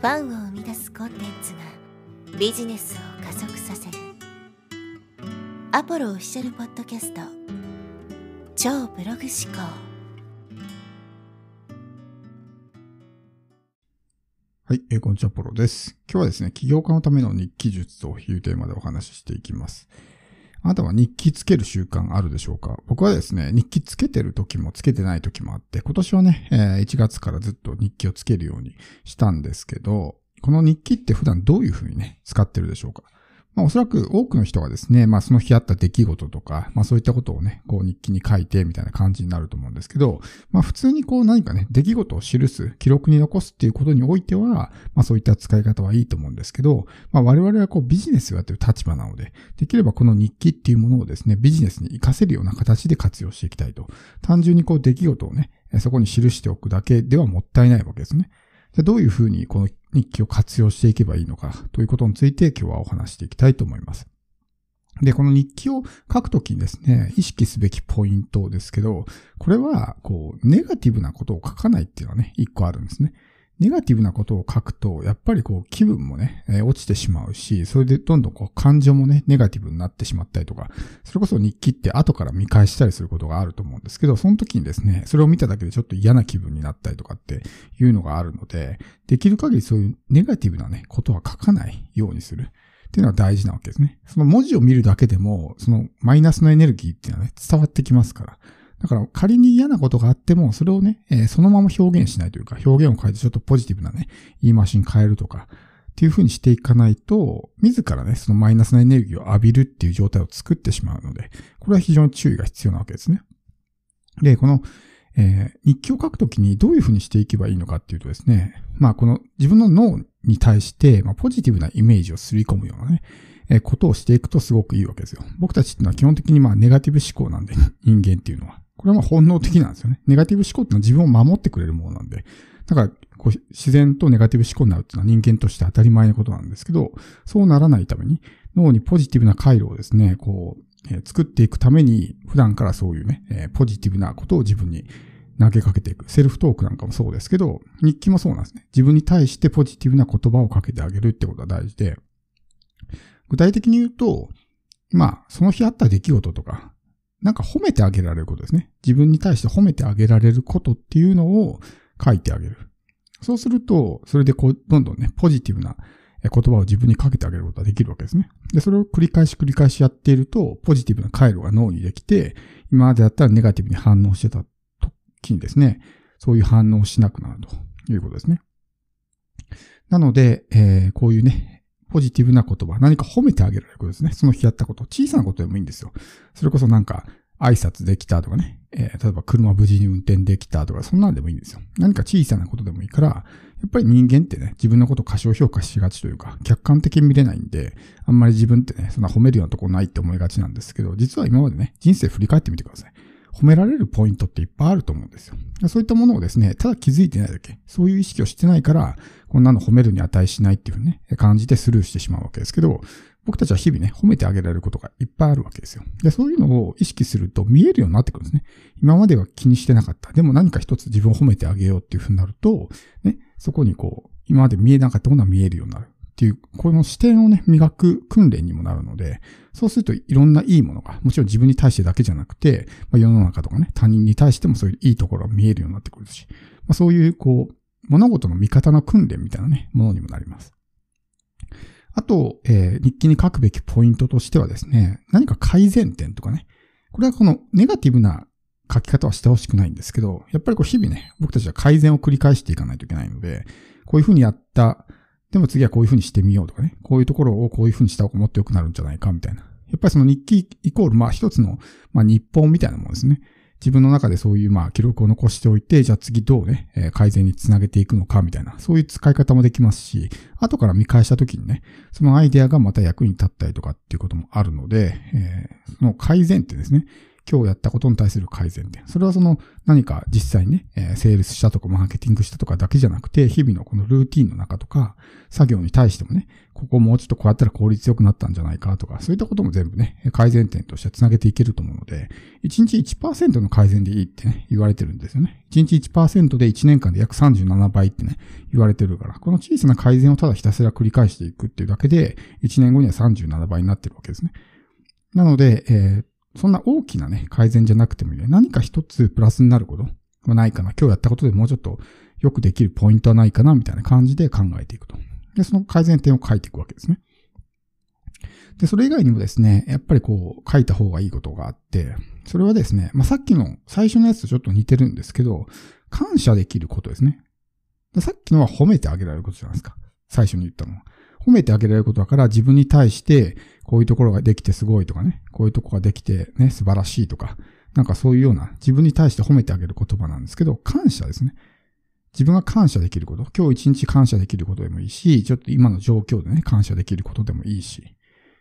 ファンを生み出すコンテンツがビジネスを加速させるアポロオフィシャルポッドキャスト超ブログ思考はい、えー、こんにちは、ポロです。今日はですね、起業家のための日記術というテーマでお話ししていきます。あなたは日記つける習慣あるでしょうか僕はですね、日記つけてる時もつけてない時もあって、今年はね、1月からずっと日記をつけるようにしたんですけど、この日記って普段どういうふうにね、使ってるでしょうかまあ、おそらく多くの人がですね、まあ、その日あった出来事とか、まあ、そういったことをね、こう日記に書いてみたいな感じになると思うんですけど、まあ、普通にこう何かね、出来事を記す、記録に残すっていうことにおいては、まあ、そういった使い方はいいと思うんですけど、まあ、我々はこうビジネスをやってる立場なので、できればこの日記っていうものをですね、ビジネスに活かせるような形で活用していきたいと。単純にこう出来事をね、そこに記しておくだけではもったいないわけですね。じゃどういうふうにこの日記を活用していけばいいのかということについて今日はお話していきたいと思います。で、この日記を書くときにですね、意識すべきポイントですけど、これは、こう、ネガティブなことを書かないっていうのはね、一個あるんですね。ネガティブなことを書くと、やっぱりこう気分もね、えー、落ちてしまうし、それでどんどんこう感情もね、ネガティブになってしまったりとか、それこそ日記って後から見返したりすることがあると思うんですけど、その時にですね、それを見ただけでちょっと嫌な気分になったりとかっていうのがあるので、できる限りそういうネガティブなね、ことは書かないようにする。っていうのは大事なわけですね。その文字を見るだけでも、そのマイナスのエネルギーっていうのはね、伝わってきますから。だから仮に嫌なことがあっても、それをね、えー、そのまま表現しないというか、表現を変えてちょっとポジティブなね、言い回しに変えるとか、っていう風にしていかないと、自らね、そのマイナスなエネルギーを浴びるっていう状態を作ってしまうので、これは非常に注意が必要なわけですね。で、この、えー、日記を書くときにどういう風にしていけばいいのかっていうとですね、まあこの自分の脳に対して、まあ、ポジティブなイメージをすり込むようなね、えー、ことをしていくとすごくいいわけですよ。僕たちっていうのは基本的にまあネガティブ思考なんで、人間っていうのは。これはまあ本能的なんですよね。ネガティブ思考ってのは自分を守ってくれるものなんで。だから、こう、自然とネガティブ思考になるっていうのは人間として当たり前のことなんですけど、そうならないために、脳にポジティブな回路をですね、こう、え作っていくために、普段からそういうね、えポジティブなことを自分に投げかけていく。セルフトークなんかもそうですけど、日記もそうなんですね。自分に対してポジティブな言葉をかけてあげるってことが大事で、具体的に言うと、まあ、その日あった出来事とか、なんか褒めてあげられることですね。自分に対して褒めてあげられることっていうのを書いてあげる。そうすると、それでこう、どんどんね、ポジティブな言葉を自分にかけてあげることができるわけですね。で、それを繰り返し繰り返しやっていると、ポジティブな回路が脳にできて、今までだったらネガティブに反応してた時にですね、そういう反応しなくなるということですね。なので、えー、こういうね、ポジティブな言葉、何か褒めてあげられることですね。その日やったこと、小さなことでもいいんですよ。それこそなんか、挨拶できたとかね、えー、例えば車無事に運転できたとか、そんなんでもいいんですよ。何か小さなことでもいいから、やっぱり人間ってね、自分のことを過小評価しがちというか、客観的に見れないんで、あんまり自分ってね、そんな褒めるようなとこないって思いがちなんですけど、実は今までね、人生振り返ってみてください。褒められるポイントっていっぱいあると思うんですよ。そういったものをですね、ただ気づいてないだけ、そういう意識をしてないから、こんなの褒めるに値しないっていうふうにね、感じてスルーしてしまうわけですけど、僕たちは日々ね、褒めてあげられることがいっぱいあるわけですよ。で、そういうのを意識すると見えるようになってくるんですね。今までは気にしてなかった。でも何か一つ自分を褒めてあげようっていうふうになると、ね、そこにこう、今まで見えなかったものは見えるようになる。っていう、この視点をね、磨く訓練にもなるので、そうするといろんないいものが、もちろん自分に対してだけじゃなくて、まあ、世の中とかね、他人に対してもそういういいところが見えるようになってくるし、まあ、そういうこう、物事の見方の訓練みたいなね、ものにもなります。あと、えー、日記に書くべきポイントとしてはですね、何か改善点とかね、これはこのネガティブな書き方はしてほしくないんですけど、やっぱりこう日々ね、僕たちは改善を繰り返していかないといけないので、こういうふうにやったでも次はこういうふうにしてみようとかね。こういうところをこういうふうにした方がもっと良くなるんじゃないかみたいな。やっぱりその日記イコール、まあ一つの、まあ日本みたいなものですね。自分の中でそういうまあ記録を残しておいて、じゃあ次どうね、えー、改善につなげていくのかみたいな、そういう使い方もできますし、後から見返した時にね、そのアイデアがまた役に立ったりとかっていうこともあるので、えー、その改善ってですね、今日やったことに対する改善点。それはその何か実際にね、えー、セールスしたとかマーケティングしたとかだけじゃなくて、日々のこのルーティンの中とか、作業に対してもね、ここもうちょっとこうやったら効率良くなったんじゃないかとか、そういったことも全部ね、改善点として繋げていけると思うので、1日1%の改善でいいってね、言われてるんですよね。1日1%で1年間で約37倍ってね、言われてるから、この小さな改善をただひたすら繰り返していくっていうだけで、1年後には37倍になってるわけですね。なので、えーそんな大きなね、改善じゃなくてもいいね。何か一つプラスになることはないかな。今日やったことでもうちょっとよくできるポイントはないかな、みたいな感じで考えていくと。で、その改善点を書いていくわけですね。で、それ以外にもですね、やっぱりこう、書いた方がいいことがあって、それはですね、まあ、さっきの最初のやつとちょっと似てるんですけど、感謝できることですね。でさっきのは褒めてあげられることじゃないですか。最初に言ったのは。褒めてあげられることだから、自分に対して、こういうところができてすごいとかね、こういうとこができてね、素晴らしいとか、なんかそういうような、自分に対して褒めてあげる言葉なんですけど、感謝ですね。自分が感謝できること、今日一日感謝できることでもいいし、ちょっと今の状況でね、感謝できることでもいいし、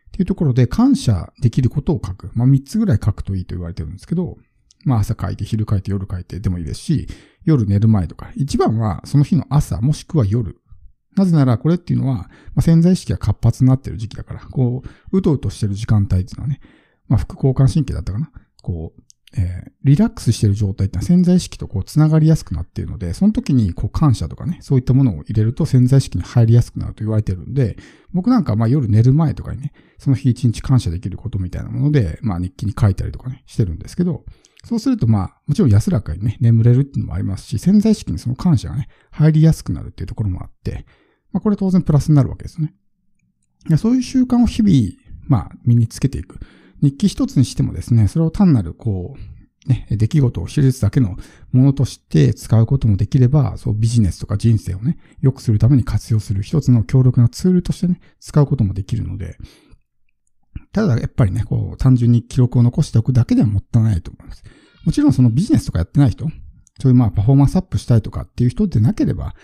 っていうところで感謝できることを書く。まあ3つぐらい書くといいと言われてるんですけど、まあ朝書いて、昼書いて、夜書いてでもいいですし、夜寝る前とか、一番はその日の朝もしくは夜なぜならこれっていうのは、まあ、潜在意識が活発になってる時期だから、こう、うとうとしてる時間帯っていうのはね、まあ、副交感神経だったかな。こう、えー、リラックスしてる状態ってのは潜在意識とこうながりやすくなっているので、その時にこう感謝とかね、そういったものを入れると潜在意識に入りやすくなると言われてるんで、僕なんかまあ夜寝る前とかにね、その日一日感謝できることみたいなもので、まあ日記に書いたりとかね、してるんですけど、そうするとまあ、もちろん安らかにね、眠れるっていうのもありますし、潜在意識にその感謝がね、入りやすくなるっていうところもあって、まあ、これ当然プラスになるわけですね。そういう習慣を日々、まあ、身につけていく。日記一つにしてもですね、それを単なる、こう、ね、出来事を手術だけのものとして使うこともできれば、そうビジネスとか人生をね、良くするために活用する一つの強力なツールとしてね、使うこともできるので、ただやっぱりね、こう、単純に記録を残しておくだけではもったいないと思います。もちろんそのビジネスとかやってない人、そういうまあパフォーマンスアップしたいとかっていう人でなければ、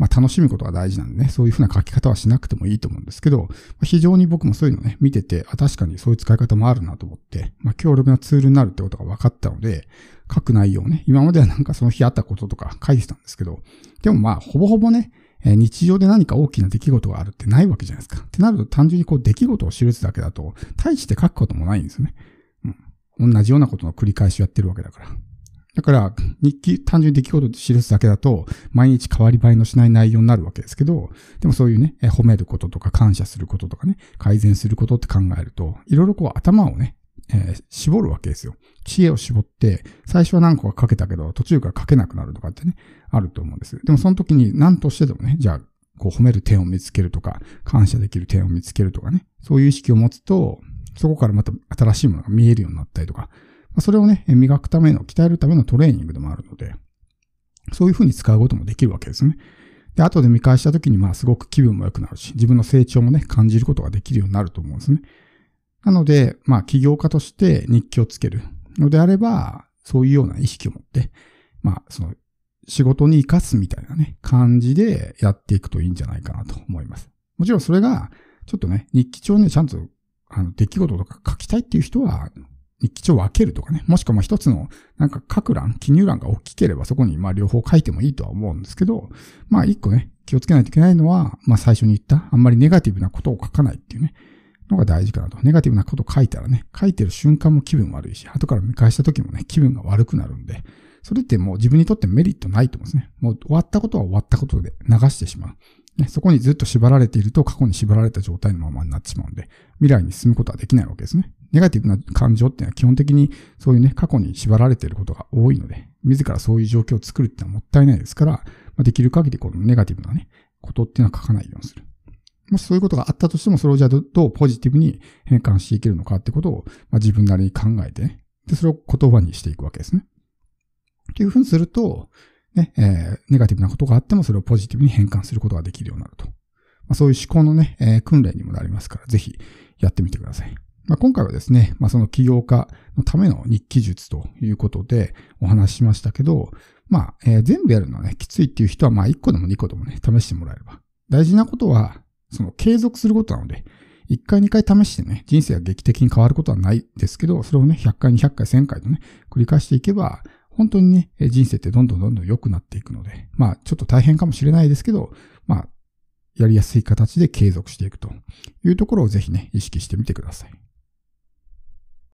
まあ、楽しむことが大事なんでね、そういうふうな書き方はしなくてもいいと思うんですけど、まあ、非常に僕もそういうのね、見てて、あ、確かにそういう使い方もあるなと思って、まあ、強力なツールになるってことが分かったので、書く内容をね、今まではなんかその日あったこととか書いてたんですけど、でもまあ、ほぼほぼね、え日常で何か大きな出来事があるってないわけじゃないですか。ってなると単純にこう出来事を記すだけだと、大して書くこともないんですよね。うん。同じようなことの繰り返しをやってるわけだから。だから、日記、単純に出来事で記すだけだと、毎日変わり映えのしない内容になるわけですけど、でもそういうね、褒めることとか感謝することとかね、改善することって考えると、いろいろこう頭をね、えー、絞るわけですよ。知恵を絞って、最初は何個か書けたけど、途中から書けなくなるとかってね、あると思うんです。でもその時に何としてでもね、じゃあ、こう褒める点を見つけるとか、感謝できる点を見つけるとかね、そういう意識を持つと、そこからまた新しいものが見えるようになったりとか、それをね、磨くための、鍛えるためのトレーニングでもあるので、そういうふうに使うこともできるわけですね。で、後で見返した時に、まあ、すごく気分も良くなるし、自分の成長もね、感じることができるようになると思うんですね。なので、まあ、起業家として日記をつけるのであれば、そういうような意識を持って、まあ、その、仕事に活かすみたいなね、感じでやっていくといいんじゃないかなと思います。もちろんそれが、ちょっとね、日記帳にちゃんと、あの、出来事とか書きたいっていう人は、日記帳を分けるとかね、もしくはもう一つの、なんか書く欄、記入欄が大きければそこにまあ両方書いてもいいとは思うんですけど、まあ一個ね、気をつけないといけないのは、まあ最初に言った、あんまりネガティブなことを書かないっていうね、のが大事かなと。ネガティブなこと書いたらね、書いてる瞬間も気分悪いし、後から見返した時もね、気分が悪くなるんで、それってもう自分にとってメリットないと思うんですね。もう終わったことは終わったことで流してしまう。ね、そこにずっと縛られていると過去に縛られた状態のままになってしまうんで、未来に進むことはできないわけですね。ネガティブな感情っていうのは基本的にそういうね、過去に縛られていることが多いので、自らそういう状況を作るっていうのはもったいないですから、まあ、できる限りこのネガティブなね、ことっていうのは書かないようにする。もしそういうことがあったとしても、それをじゃあどうポジティブに変換していけるのかってことを、まあ、自分なりに考えて、ね、で、それを言葉にしていくわけですね。っていうふうにすると、ね、えー、ネガティブなことがあってもそれをポジティブに変換することができるようになると。まあ、そういう思考のね、えー、訓練にもなりますから、ぜひやってみてください。まあ、今回はですね、まあ、その起業家のための日記術ということでお話ししましたけど、まあ、えー、全部やるのはね、きついっていう人は、まあ、1個でも2個でもね、試してもらえれば。大事なことは、その継続することなので、1回2回試してね、人生が劇的に変わることはないですけど、それをね、100回、200回、1000回とね、繰り返していけば、本当にね、人生ってどんどんどんどん良くなっていくので、まあ、ちょっと大変かもしれないですけど、まあ、やりやすい形で継続していくというところをぜひね、意識してみてください。